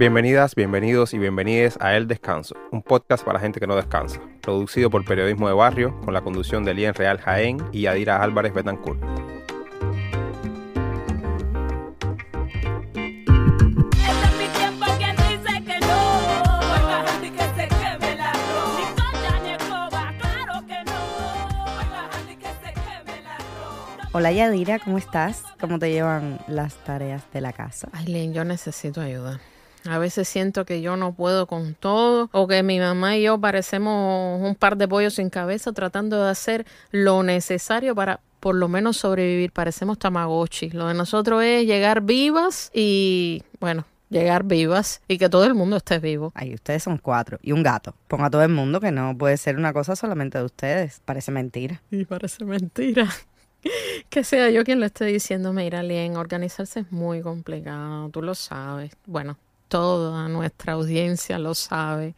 Bienvenidas, bienvenidos y bienvenides a El Descanso, un podcast para gente que no descansa, producido por Periodismo de Barrio, con la conducción de Lien Real Jaén y Adira Álvarez Betancourt. Hola Yadira, ¿cómo estás? ¿Cómo te llevan las tareas de la casa? Lien, yo necesito ayuda. A veces siento que yo no puedo con todo o que mi mamá y yo parecemos un par de pollos sin cabeza tratando de hacer lo necesario para por lo menos sobrevivir. Parecemos Tamagotchi. Lo de nosotros es llegar vivas y bueno, llegar vivas y que todo el mundo esté vivo. Ay, ustedes son cuatro y un gato. Ponga todo el mundo que no puede ser una cosa solamente de ustedes. Parece mentira. Y parece mentira. que sea yo quien lo esté diciendo, mira, Lien, organizarse es muy complicado, tú lo sabes. Bueno, toda nuestra audiencia lo sabe.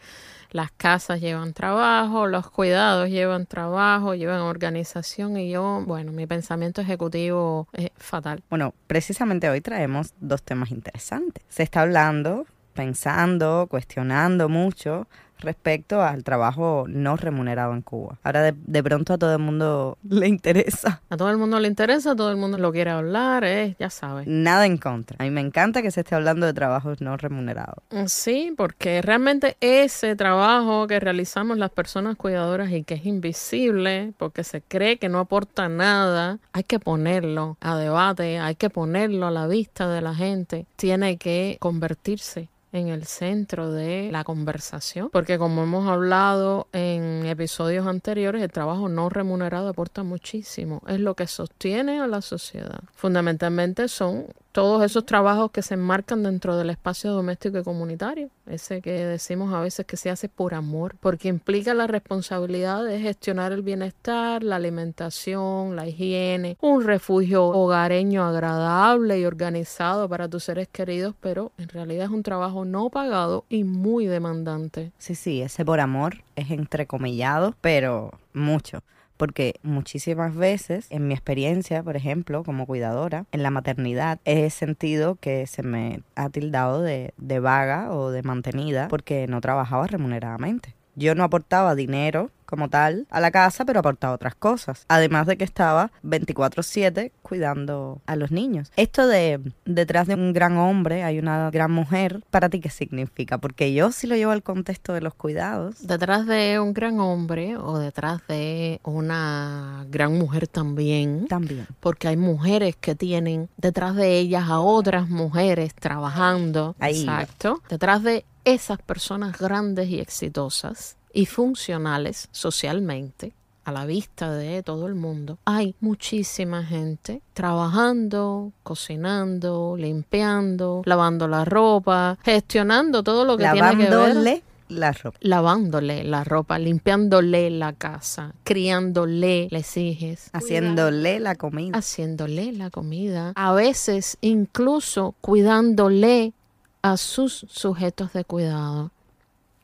Las casas llevan trabajo, los cuidados llevan trabajo, llevan organización y yo, bueno, mi pensamiento ejecutivo es fatal. Bueno, precisamente hoy traemos dos temas interesantes. Se está hablando, pensando, cuestionando mucho respecto al trabajo no remunerado en Cuba. Ahora de, pronto a todo el mundo le interesa. A todo el mundo le interesa, todo el mundo lo quiere hablar, eh, ya sabes. Nada en contra. A mí me encanta que se esté hablando de trabajos no remunerados. Mm, sí, porque realmente ese trabajo que realizamos las personas cuidadoras y que es invisible, porque se cree que no aporta nada, hay que ponerlo a debate, hay que ponerlo a la vista de la gente. Tiene que convertirse en el centro de la conversación, porque como hemos hablado en episodios anteriores, el trabajo no remunerado aporta muchísimo, es lo que sostiene a la sociedad. Fundamentalmente son todos esos trabajos que se enmarcan dentro del espacio doméstico y comunitario, ese que decimos a veces que se hace por amor, porque implica la responsabilidad de gestionar el bienestar, la alimentación, la higiene, un refugio hogareño agradable y organizado para tus seres queridos, pero en realidad es un trabajo no pagado y muy demandante. Sí, sí, ese por amor es entrecomillado, pero mucho porque muchísimas veces en mi experiencia, por ejemplo, como cuidadora, en la maternidad, he sentido que se me ha tildado de, de vaga o de mantenida porque no trabajaba remuneradamente. Yo no aportaba dinero como tal a la casa, pero aportaba otras cosas. Además de que estaba 24/7 cuidando a los niños. Esto de detrás de un gran hombre hay una gran mujer, ¿para ti qué significa? Porque yo sí lo llevo al contexto de los cuidados. Detrás de un gran hombre o detrás de una gran mujer también. También. Porque hay mujeres que tienen detrás de ellas a otras mujeres trabajando. Ahí. Exacto. Detrás de esas personas grandes y exitosas y funcionales socialmente a la vista de todo el mundo, hay muchísima gente trabajando, cocinando, limpiando, lavando la ropa, gestionando todo lo que tiene que ver la ropa. Lavándole la ropa, limpiándole la casa, criándole, les exiges. Haciéndole la comida. Haciéndole la comida. A veces incluso cuidándole a sus sujetos de cuidado.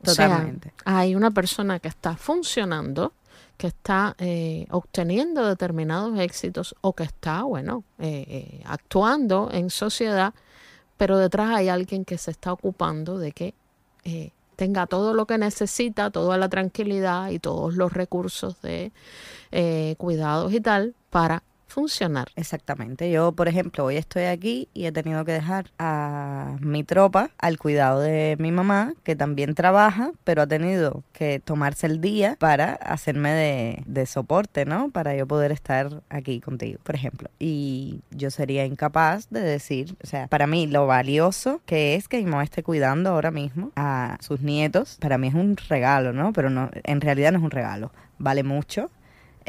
Totalmente. hay una persona que está funcionando, que está eh, obteniendo determinados éxitos o que está, bueno, eh, eh, actuando en sociedad, pero detrás hay alguien que se está ocupando de que tenga todo lo que necesita, toda la tranquilidad y todos los recursos de cuidados y tal para funcionar. Exactamente. Yo, por ejemplo, hoy estoy aquí y he tenido que dejar a mi tropa al cuidado de mi mamá, que también trabaja, pero ha tenido que tomarse el día para hacerme de, de soporte, ¿no? Para yo poder estar aquí contigo, por ejemplo. Y yo sería incapaz de decir, o sea, para mí lo valioso que es que mi mamá esté cuidando ahora mismo a sus nietos, para mí es un regalo, ¿no? Pero no, en realidad no es un regalo vale mucho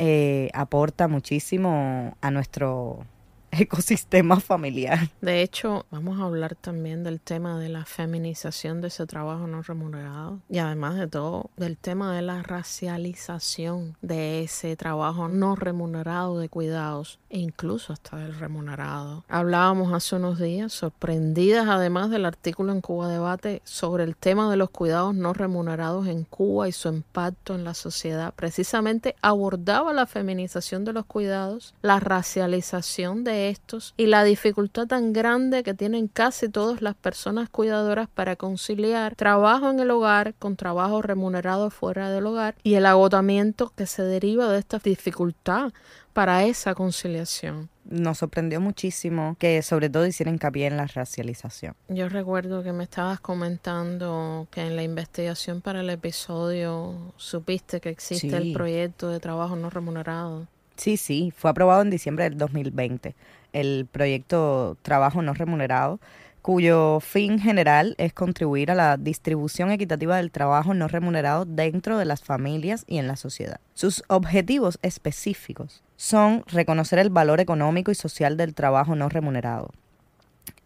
eh, aporta muchísimo a nuestro ecosistema familiar. De hecho, vamos a hablar también del tema de la feminización de ese trabajo no remunerado y además de todo del tema de la racialización de ese trabajo no remunerado de cuidados e incluso hasta del remunerado. Hablábamos hace unos días, sorprendidas además del artículo en Cuba Debate sobre el tema de los cuidados no remunerados en Cuba y su impacto en la sociedad, precisamente abordaba la feminización de los cuidados, la racialización de estos y la dificultad tan grande que tienen casi todas las personas cuidadoras para conciliar trabajo en el hogar con trabajo remunerado fuera del hogar y el agotamiento que se deriva de esta dificultad para esa conciliación. Nos sorprendió muchísimo que sobre todo hiciera hincapié en la racialización. Yo recuerdo que me estabas comentando que en la investigación para el episodio supiste que existe el proyecto de trabajo no remunerado. Sí, sí, fue aprobado en diciembre del 2020 el proyecto Trabajo No Remunerado, cuyo fin general es contribuir a la distribución equitativa del trabajo no remunerado dentro de las familias y en la sociedad. Sus objetivos específicos son reconocer el valor económico y social del trabajo no remunerado,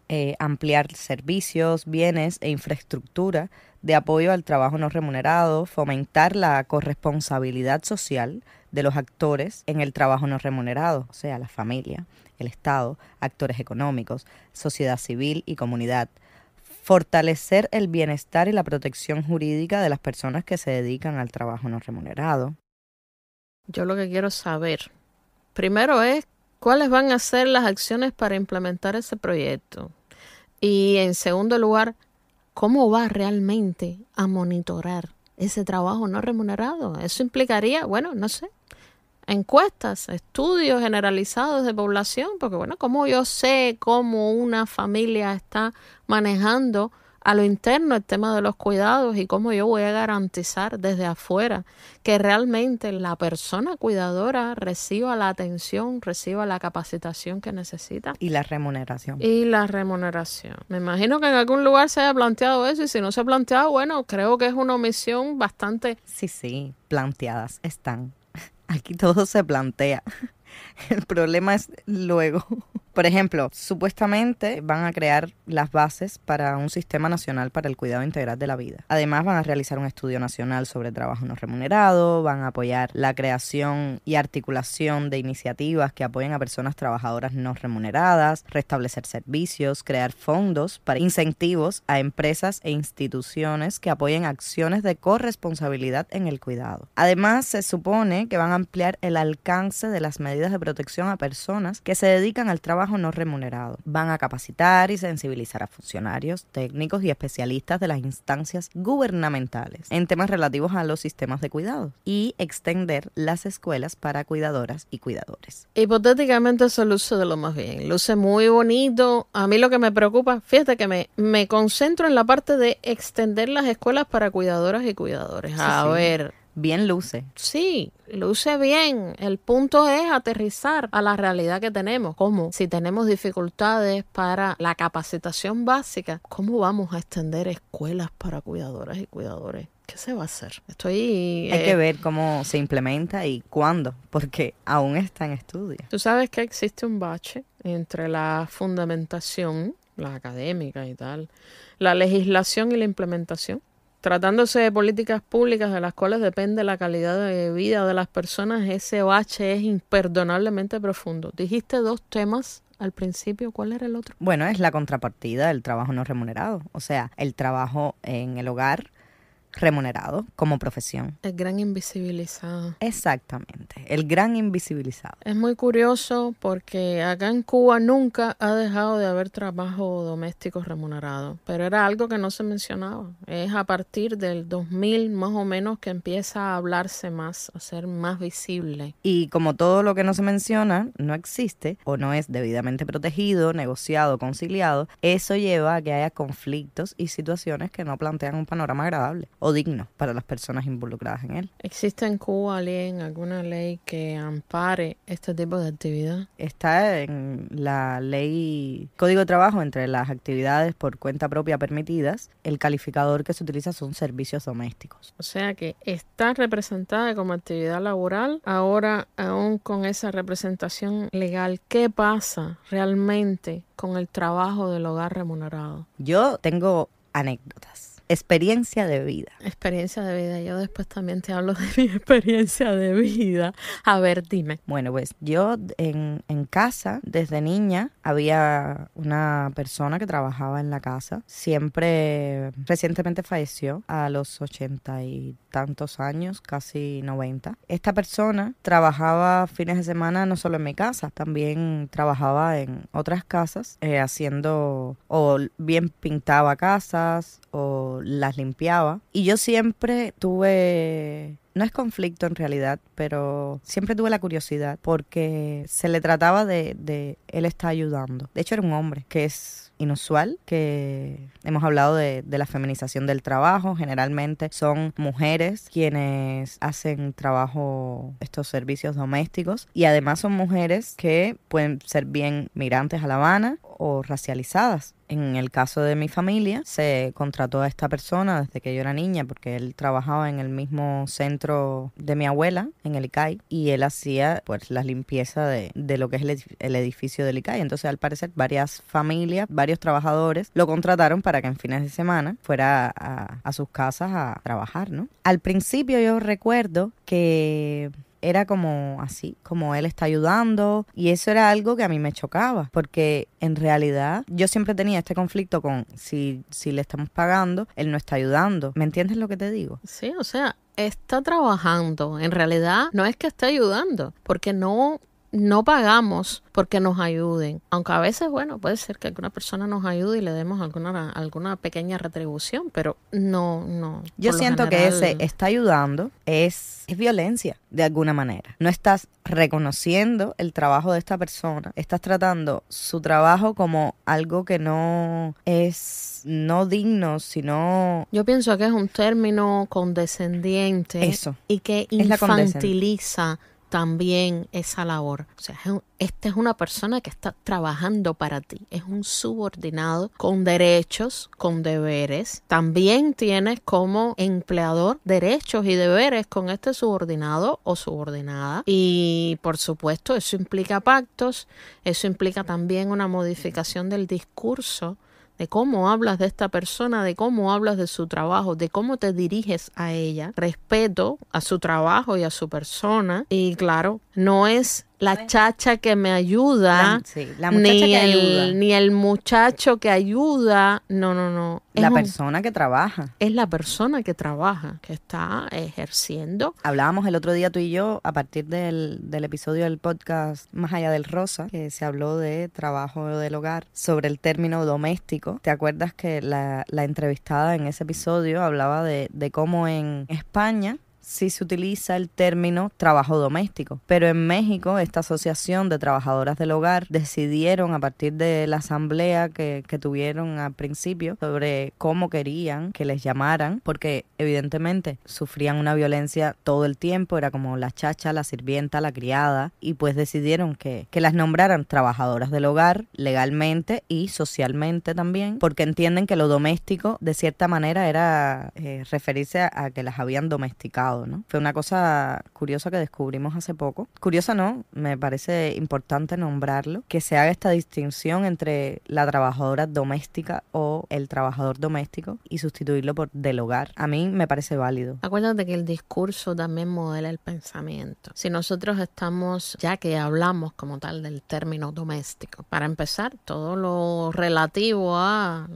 eh, ampliar servicios, bienes e infraestructura de apoyo al trabajo no remunerado, fomentar la corresponsabilidad social, de los actores en el trabajo no remunerado, o sea, la familia, el Estado, actores económicos, sociedad civil y comunidad. Fortalecer el bienestar y la protección jurídica de las personas que se dedican al trabajo no remunerado. Yo lo que quiero saber, primero es cuáles van a ser las acciones para implementar ese proyecto. Y en segundo lugar, ¿cómo va realmente a monitorar ese trabajo no remunerado? Eso implicaría, bueno, no sé, encuestas, estudios generalizados de población, porque bueno, como yo sé cómo una familia está manejando a lo interno el tema de los cuidados y cómo yo voy a garantizar desde afuera que realmente la persona cuidadora reciba la atención, reciba la capacitación que necesita. Y la remuneración. Y la remuneración. Me imagino que en algún lugar se haya planteado eso y si no se ha planteado, bueno, creo que es una omisión bastante... Sí, sí, planteadas están Aquí todo se plantea. El problema es luego. Por ejemplo, supuestamente van a crear las bases para un sistema nacional para el cuidado integral de la vida. Además, van a realizar un estudio nacional sobre trabajo no remunerado, van a apoyar la creación y articulación de iniciativas que apoyen a personas trabajadoras no remuneradas, restablecer servicios, crear fondos para incentivos a empresas e instituciones que apoyen acciones de corresponsabilidad en el cuidado. Además, se supone que van a ampliar el alcance de las medidas de protección a personas que se dedican al trabajo no remunerado. Van a capacitar y sensibilizar a funcionarios, técnicos y especialistas de las instancias gubernamentales en temas relativos a los sistemas de cuidado y extender las escuelas para cuidadoras y cuidadores. Hipotéticamente eso luce de lo más bien, luce muy bonito. A mí lo que me preocupa, fíjate que me, me concentro en la parte de extender las escuelas para cuidadoras y cuidadores. A ver bien luce. Sí, luce bien. El punto es aterrizar a la realidad que tenemos. ¿Cómo? Si tenemos dificultades para la capacitación básica, ¿cómo vamos a extender escuelas para cuidadoras y cuidadores? ¿Qué se va a hacer? Estoy. Hay eh, que ver cómo se implementa y cuándo, porque aún está en estudio. Tú sabes que existe un bache entre la fundamentación, la académica y tal, la legislación y la implementación tratándose de políticas públicas de las cuales depende la calidad de vida de las personas, ese bache es imperdonablemente profundo. Dijiste dos temas al principio, ¿cuál era el otro? Bueno, es la contrapartida del trabajo no remunerado, o sea, el trabajo en el hogar remunerado como profesión. El gran invisibilizado. Exactamente, el gran invisibilizado. Es muy curioso porque acá en Cuba nunca ha dejado de haber trabajo doméstico remunerado, pero era algo que no se mencionaba. Es a partir del 2000 más o menos que empieza a hablarse más, a ser más visible. Y como todo lo que no se menciona no existe o no es debidamente protegido, negociado, conciliado, eso lleva a que haya conflictos y situaciones que no plantean un panorama agradable o digno para las personas involucradas en él. ¿Existe en Cuba alguien, alguna ley que ampare este tipo de actividad? Está en la ley Código de Trabajo entre las actividades por cuenta propia permitidas. El calificador que se utiliza son servicios domésticos. O sea que está representada como actividad laboral. Ahora, aún con esa representación legal, ¿qué pasa realmente con el trabajo del hogar remunerado? Yo tengo anécdotas experiencia de vida. Experiencia de vida. Yo después también te hablo de mi experiencia de vida. A ver, dime. Bueno, pues yo en, casa, desde niña, había una persona que trabajaba en la casa. Siempre, recientemente falleció a los ochenta y tantos años, casi noventa. Esta persona trabajaba fines de semana no solo en mi casa, también trabajaba en otras casas eh, haciendo o bien pintaba casas o las limpiaba. Y yo siempre tuve no es conflicto en realidad, pero siempre tuve la curiosidad porque se le trataba de, él está ayudando. De hecho, era un hombre que es inusual, que hemos hablado de, de la feminización del trabajo. Generalmente son mujeres quienes hacen trabajo, estos servicios domésticos, y además son mujeres que pueden ser bien migrantes a La Habana o racializadas. En el caso de mi familia, se contrató a esta persona desde que yo era niña porque él trabajaba en el mismo centro de mi abuela, en el ICAI, y él hacía pues la limpieza de, lo que es el, edificio del ICAI. Entonces, al parecer, varias familias, varios trabajadores lo contrataron para que en fines de semana fuera a, a sus casas a trabajar, ¿no? Al principio yo recuerdo que era como así, como él está ayudando. Y eso era algo que a mí me chocaba, porque en realidad yo siempre tenía este conflicto con si, si le estamos pagando, él no está ayudando. ¿Me entiendes lo que te digo? Sí, o sea, está trabajando. En realidad no es que esté ayudando, porque no no pagamos porque nos ayuden. Aunque a veces, bueno, puede ser que alguna persona nos ayude y le demos alguna, alguna pequeña retribución, pero no, no. Yo siento que ese está ayudando es, violencia de alguna manera. No estás reconociendo el trabajo de esta persona, estás tratando su trabajo como algo que no es no digno, sino... Yo pienso que es un término condescendiente. Y que infantiliza también esa labor. O sea, esta es una persona que está trabajando para ti, es un subordinado con derechos, con deberes. También tienes como empleador derechos y deberes con este subordinado o subordinada. Y por supuesto, eso implica pactos, eso implica también una modificación del discurso de cómo hablas de esta persona, de cómo hablas de su trabajo, de cómo te diriges a ella, respeto a su trabajo y a su persona. Y claro, no es la chacha que me ayuda, sí, ni, el, ayuda. ni el muchacho que ayuda, no, no, no. la persona que trabaja. Es la persona que trabaja, que está ejerciendo. Hablábamos el otro día tú y yo a partir del, episodio del podcast Más allá del rosa, que se habló de trabajo del hogar, sobre el término doméstico. ¿Te acuerdas que la, la entrevistada en ese episodio hablaba de, de cómo en España sí se utiliza el término trabajo doméstico, pero en México esta asociación de trabajadoras del hogar decidieron a partir de la asamblea que, que tuvieron al principio sobre cómo querían que les llamaran, porque evidentemente sufrían una violencia todo el tiempo, era como la chacha, la sirvienta, la criada, y pues decidieron que, que las nombraran trabajadoras del hogar legalmente y socialmente también, porque entienden que lo doméstico de cierta manera era eh, referirse a que las habían domesticado fue una cosa curiosa que descubrimos hace poco. Curiosa no, me parece importante nombrarlo, que se haga esta distinción entre la trabajadora doméstica o el trabajador doméstico y sustituirlo por del hogar. A mí me parece válido. Acuérdate que el discurso también modela el pensamiento. Si nosotros estamos, ya que hablamos como tal del término doméstico, para empezar, todo lo relativo a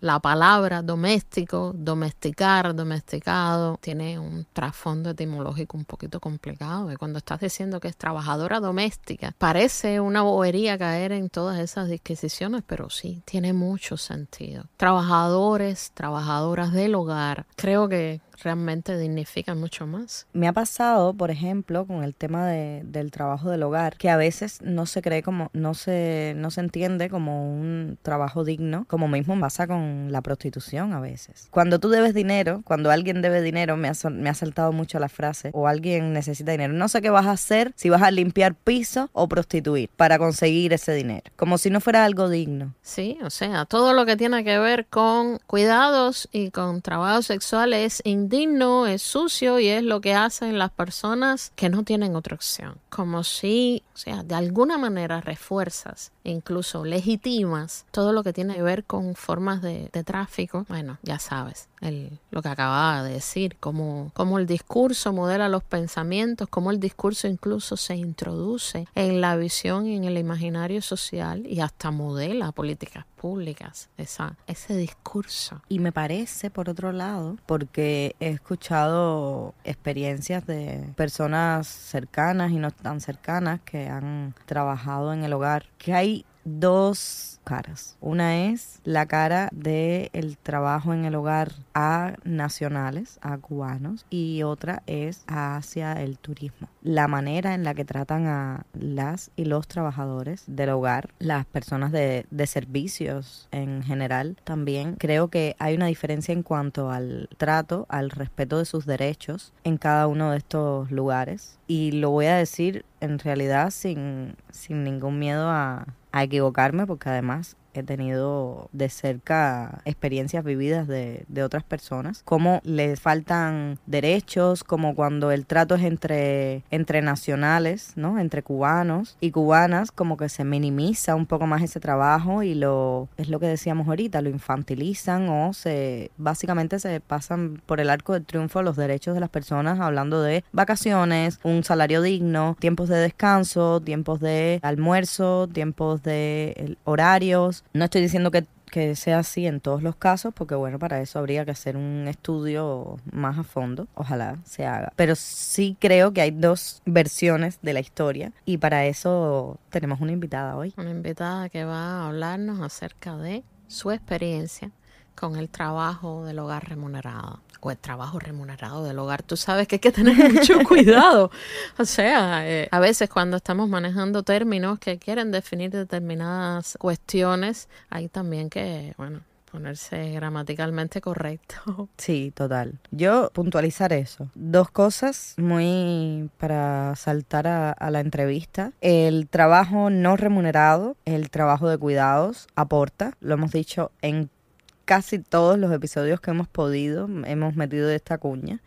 la, palabra doméstico, domesticar, domesticado, tiene un trasfondo fondo etimológico un poquito complicado. Y cuando estás diciendo que es trabajadora doméstica, parece una bobería caer en todas esas disquisiciones, pero sí, tiene mucho sentido. Trabajadores, trabajadoras del hogar, creo que realmente dignifica mucho más. Me ha pasado, por ejemplo, con el tema de, del trabajo del hogar, que a veces no se cree como, no se, no se entiende como un trabajo digno, como mismo pasa con la prostitución a veces. Cuando tú debes dinero, cuando alguien debe dinero, me ha, saltado mucho la frase, o alguien necesita dinero, no sé qué vas a hacer, si vas a limpiar piso o prostituir para conseguir ese dinero, como si no fuera algo digno. Sí, o sea, todo lo que tiene que ver con cuidados y con trabajos sexuales es indigno, es sucio y es lo que hacen las personas que no tienen otra opción. Como si, o sea, de alguna manera refuerzas incluso legitimas todo lo que tiene que ver con formas de, tráfico, bueno, ya sabes, el, lo que acababa de decir, cómo, cómo el discurso modela los pensamientos, cómo el discurso incluso se introduce en la visión y en el imaginario social y hasta modela políticas públicas, esa, ese discurso. Y me parece, por otro lado, porque he escuchado experiencias de personas cercanas y no tan cercanas que han trabajado en el hogar, que hay dos caras. Una es la cara del el trabajo en el hogar a nacionales, a cubanos, y otra es hacia el turismo. La manera en la que tratan a las y los trabajadores del hogar, las personas de, de servicios en general, también creo que hay una diferencia en cuanto al trato, al respeto de sus derechos en cada uno de estos lugares. Y lo voy a decir en realidad sin, sin ningún miedo a equivocarme, porque además más he tenido de cerca experiencias vividas de, de otras personas, cómo les faltan derechos, como cuando el trato es entre, entre nacionales, ¿no? entre cubanos y cubanas, como que se minimiza un poco más ese trabajo y lo es lo que decíamos ahorita, lo infantilizan o se básicamente se pasan por el arco del triunfo los derechos de las personas hablando de vacaciones, un salario digno, tiempos de descanso, tiempos de almuerzo, tiempos de horarios, no estoy diciendo que, que, sea así en todos los casos, porque bueno, para eso habría que hacer un estudio más a fondo, ojalá se haga. Pero sí creo que hay dos versiones de la historia y para eso tenemos una invitada hoy. Una invitada que va a hablarnos acerca de su experiencia con el trabajo del hogar remunerado el trabajo remunerado del hogar, tú sabes que hay que tener mucho cuidado. O sea, eh, a veces cuando estamos manejando términos que quieren definir determinadas cuestiones, hay también que, bueno, ponerse gramaticalmente correcto. Sí, total. Yo puntualizar eso. Dos cosas muy para saltar a, la entrevista. El trabajo no remunerado, el trabajo de cuidados, aporta, lo hemos dicho en casi todos los episodios que hemos podido, hemos metido de esta cuña.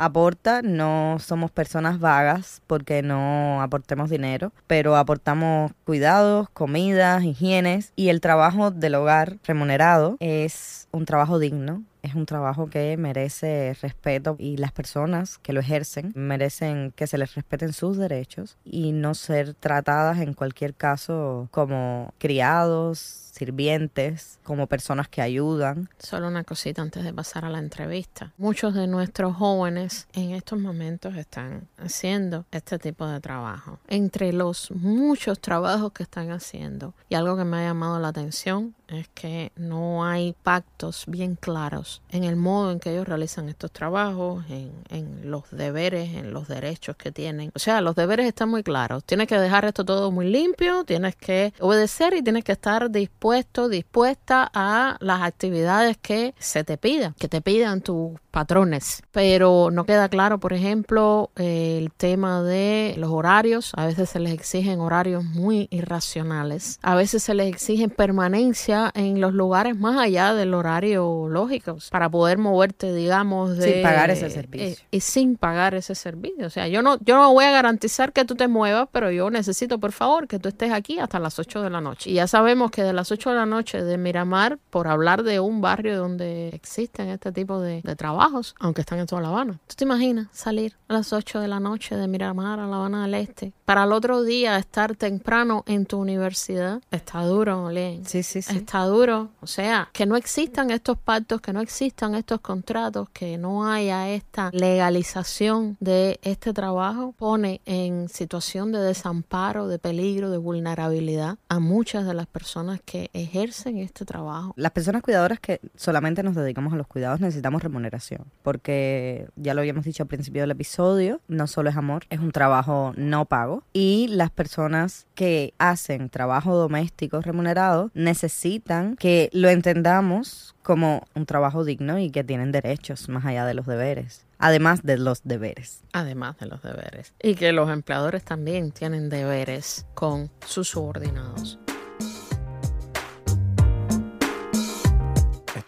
Aporta, no somos personas vagas porque no aportemos dinero, pero aportamos cuidados, comidas, higienes y el trabajo del hogar remunerado es un trabajo digno, es un trabajo que merece respeto y las personas que lo ejercen merecen que se les respeten sus derechos y no ser tratadas en cualquier caso como criados, sirvientes, como personas que ayudan. Solo una cosita antes de pasar a la entrevista. Muchos de nuestros jóvenes en estos momentos están haciendo este tipo de trabajo. Entre los muchos trabajos que están haciendo, y algo que me ha llamado la atención es que no hay pactos bien claros en el modo en que ellos realizan estos trabajos, en, en los deberes, en los derechos que tienen. O sea, los deberes están muy claros. Tienes que dejar esto todo muy limpio, tienes que obedecer y tienes que estar dispuesto dispuesta a las actividades que se te pidan, que te pidan tus patrones. Pero no queda claro, por ejemplo, el tema de los horarios. A veces se les exigen horarios muy irracionales. A veces se les exigen permanencia en los lugares más allá del horario lógico para poder moverte, digamos, sin pagar ese servicio. Eh, y, sin pagar ese servicio. O sea, yo no, yo no voy a garantizar que tú te muevas, pero yo necesito, por favor, que tú estés aquí hasta las 8 de la noche. Y ya sabemos que de las 8 8 de la noche de Miramar por hablar de un barrio donde existen este tipo de, trabajos, aunque están en toda La Habana. ¿Tú te imaginas salir a las 8 de la noche de Miramar a La Habana del Este para el otro día estar temprano en tu universidad? Está duro, Len. Sí, sí, sí. Está duro. O sea, que no existan estos pactos, que no existan estos contratos, que no haya esta legalización de este trabajo, pone en situación de desamparo, de peligro, de vulnerabilidad a muchas de las personas que ejercen este trabajo. Las personas cuidadoras que solamente nos dedicamos a los cuidados necesitamos remuneración, porque ya lo habíamos dicho al principio del episodio, no solo es amor, es un trabajo no pago y las personas que hacen trabajo doméstico remunerado necesitan que lo entendamos como un trabajo digno y que tienen derechos más allá de los deberes. Además de los deberes. Además de los deberes. Y que los empleadores también tienen deberes con sus subordinados.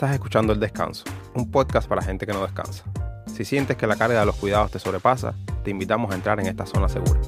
Estás escuchando El Descanso, un podcast para gente que no descansa. Si sientes que la carga de los cuidados te sobrepasa, te invitamos a entrar en esta zona segura.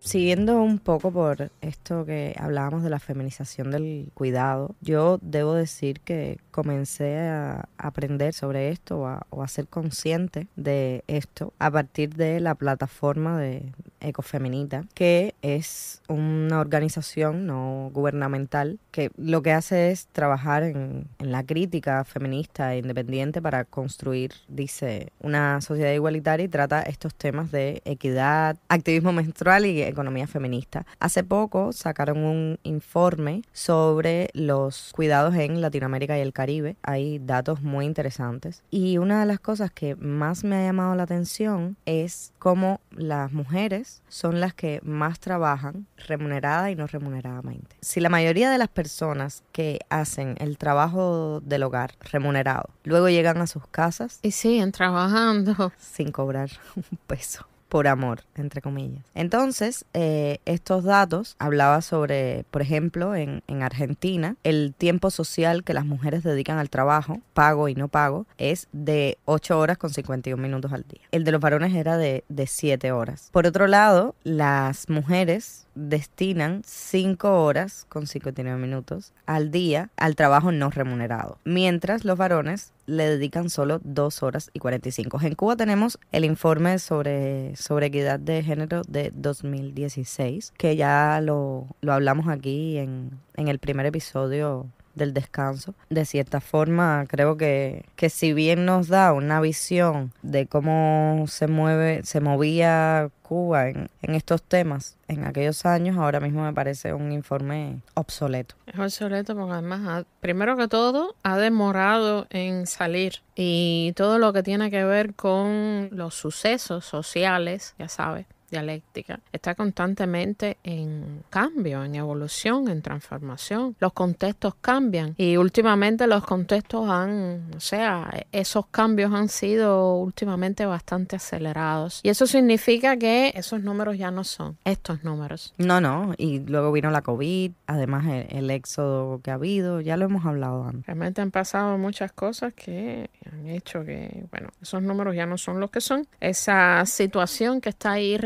Siguiendo un poco por esto que hablábamos de la feminización del cuidado, yo debo decir que comencé a aprender sobre esto o a, o a ser consciente de esto a partir de la plataforma de, Ecofeminita, que es una organización no gubernamental que lo que hace es trabajar en, la crítica feminista e independiente para construir, dice, una sociedad igualitaria y trata estos temas de equidad, activismo menstrual y economía feminista. Hace poco sacaron un informe sobre los cuidados en Latinoamérica y el Caribe. Hay datos muy interesantes. Y una de las cosas que más me ha llamado la atención es cómo las mujeres son las que más trabajan remunerada y no remuneradamente. Si la mayoría de las personas que hacen el trabajo del hogar remunerado luego llegan a sus casas y siguen trabajando sin cobrar un peso por amor, entre comillas. Entonces, eh, estos datos hablaba sobre, por ejemplo, en, Argentina, el tiempo social que las mujeres dedican al trabajo, pago y no pago, es de 8 horas con 51 minutos al día. El de los varones era de, de 7 horas. Por otro lado, las mujeres destinan 5 horas con 59 minutos al día al trabajo no remunerado, mientras los varones le dedican solo dos horas y 45. En Cuba tenemos el informe sobre, sobre equidad de género de 2016, que ya lo, lo hablamos aquí en, en el primer episodio del descanso. De cierta forma, creo que, que si bien nos da una visión de cómo se mueve, se movía Cuba en, estos temas en aquellos años, ahora mismo me parece un informe obsoleto. Es obsoleto porque además, primero que todo, ha demorado en salir y todo lo que tiene que ver con los sucesos sociales, ya sabes, dialéctica está constantemente en cambio, en evolución, en transformación. Los contextos cambian y últimamente los contextos han, o sea, esos cambios han sido últimamente bastante acelerados y eso significa que esos números ya no son estos números. No, no, y luego vino la COVID, además el, éxodo que ha habido, ya lo hemos hablado antes. Realmente han pasado muchas cosas que han hecho que, bueno, esos números ya no son los que son. Esa situación que está ahí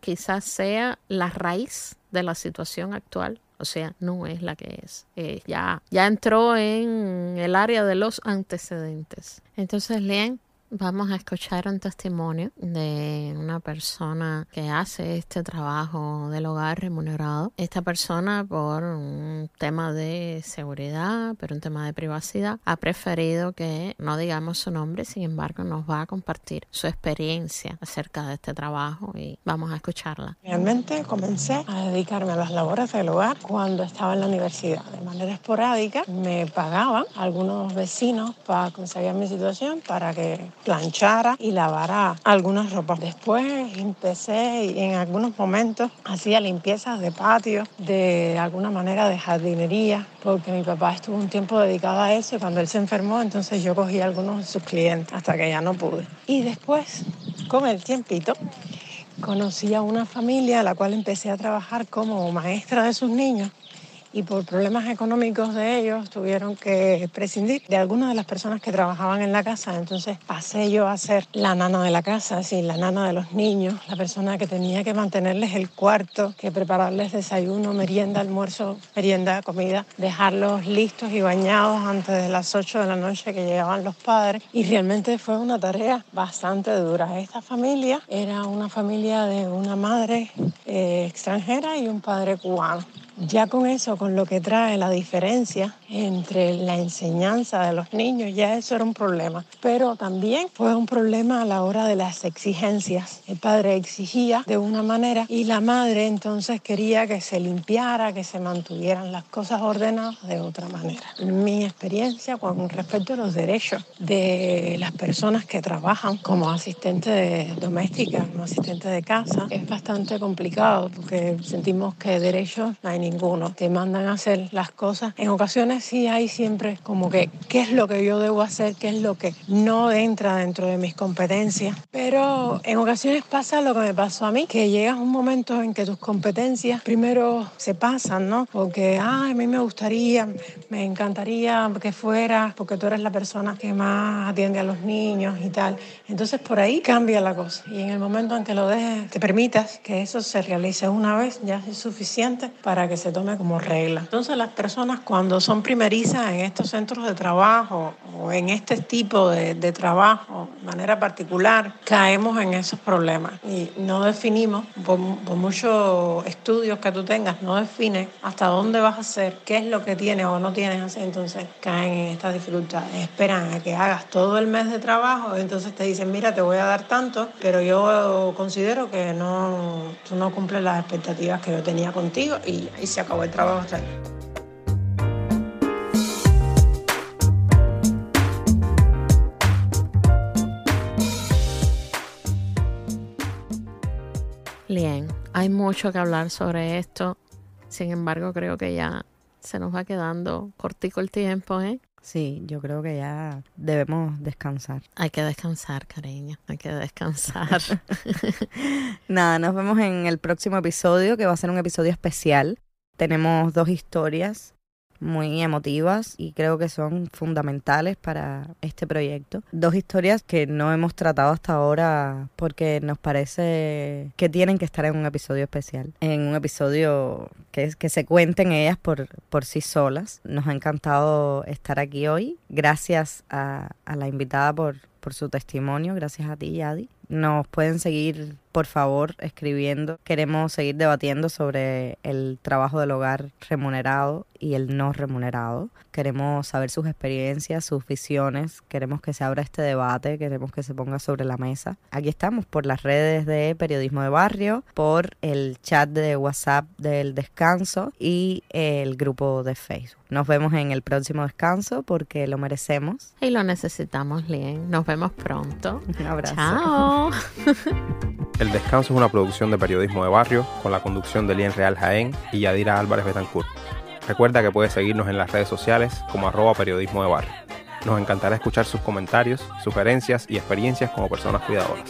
quizás sea la raíz de la situación actual, o sea, no es la que es. Eh, ya, ya entró en el área de los antecedentes. Entonces, Lean, Vamos a escuchar un testimonio de una persona que hace este trabajo del hogar remunerado. Esta persona, por un tema de seguridad, pero un tema de privacidad, ha preferido que no digamos su nombre, sin embargo, nos va a compartir su experiencia acerca de este trabajo y vamos a escucharla. Realmente comencé a dedicarme a las labores del hogar cuando estaba en la universidad. De manera esporádica me pagaban algunos vecinos para conseguir mi situación para que planchara y lavara algunas ropas. Después empecé y en algunos momentos hacía limpiezas de patio, de alguna manera de jardinería, porque mi papá estuvo un tiempo dedicado a eso y cuando él se enfermó, entonces yo cogí algunos de sus clientes hasta que ya no pude. Y después, con el tiempito, conocí a una familia a la cual empecé a trabajar como maestra de sus niños y por problemas económicos de ellos tuvieron que prescindir de algunas de las personas que trabajaban en la casa. Entonces pasé yo a ser la nana de la casa, la nana de los niños, la persona que tenía que mantenerles el cuarto, que prepararles desayuno, merienda, almuerzo, merienda, comida, dejarlos listos y bañados antes de las 8 de la noche que llegaban los padres. Y realmente fue una tarea bastante dura. Esta familia era una familia de una madre eh, extranjera y un padre cubano. Ya con eso, con lo que trae la diferencia entre la enseñanza de los niños, ya eso era un problema. Pero también fue un problema a la hora de las exigencias. El padre exigía de una manera y la madre entonces quería que se limpiara, que se mantuvieran las cosas ordenadas de otra manera. Mi experiencia con respecto a los derechos de las personas que trabajan como asistentes domésticas, como asistentes de casa, es bastante complicado porque sentimos que derechos hay ninguno. Te mandan a hacer las cosas. En ocasiones sí hay siempre como que qué es lo que yo debo hacer, qué es lo que no entra dentro de mis competencias. Pero en ocasiones pasa lo que me pasó a mí, que llegas un momento en que tus competencias primero se pasan, ¿no? Porque, ah, a mí me gustaría, me encantaría que fuera, porque tú eres la persona que más atiende a los niños y tal. Entonces por ahí cambia la cosa. Y en el momento en que lo dejes, te permitas que eso se realice una vez, ya es suficiente para que se tome como regla. Entonces las personas cuando son primerizas en estos centros de trabajo o en este tipo de, trabajo de manera particular, caemos en esos problemas y no definimos, por, muchos estudios que tú tengas, no defines hasta dónde vas a hacer, qué es lo que tienes o no tienes entonces caen en estas dificultades. Esperan a que hagas todo el mes de trabajo, entonces te dicen, mira, te voy a dar tanto, pero yo considero que no, tú no cumples las expectativas que yo tenía contigo y, y se acabó el trabajo Bien, hay mucho que hablar sobre esto. Sin embargo, creo que ya se nos va quedando cortico el tiempo, ¿eh? Sí, yo creo que ya debemos descansar. Hay que descansar, cariño. Hay que descansar. Nada, nos vemos en el próximo episodio, que va a ser un episodio especial. Tenemos dos historias muy emotivas y creo que son fundamentales para este proyecto. Dos historias que no hemos tratado hasta ahora porque nos parece que tienen que estar en un episodio especial, en un episodio que, que se cuenten ellas por, por sí solas. Nos ha encantado estar aquí hoy. Gracias a, a la invitada por, por su testimonio, gracias a ti, Yadi. Nos pueden seguir por favor escribiendo. Queremos seguir debatiendo sobre el trabajo del hogar remunerado y el no remunerado. Queremos saber sus experiencias, sus visiones. Queremos que se abra este debate, queremos que se ponga sobre la mesa. Aquí estamos por las redes de Periodismo de Barrio, por el chat de WhatsApp del descanso y el grupo de Facebook. Nos vemos en el próximo descanso porque lo merecemos. Y lo necesitamos, Lien. Nos vemos pronto. Un abrazo. Chao. El Descanso es una producción de periodismo de barrio con la conducción de Lien Real Jaén y Yadira Álvarez Betancourt. Recuerda que puedes seguirnos en las redes sociales como arroba periodismo de barrio. Nos encantará escuchar sus comentarios, sugerencias y experiencias como personas cuidadoras.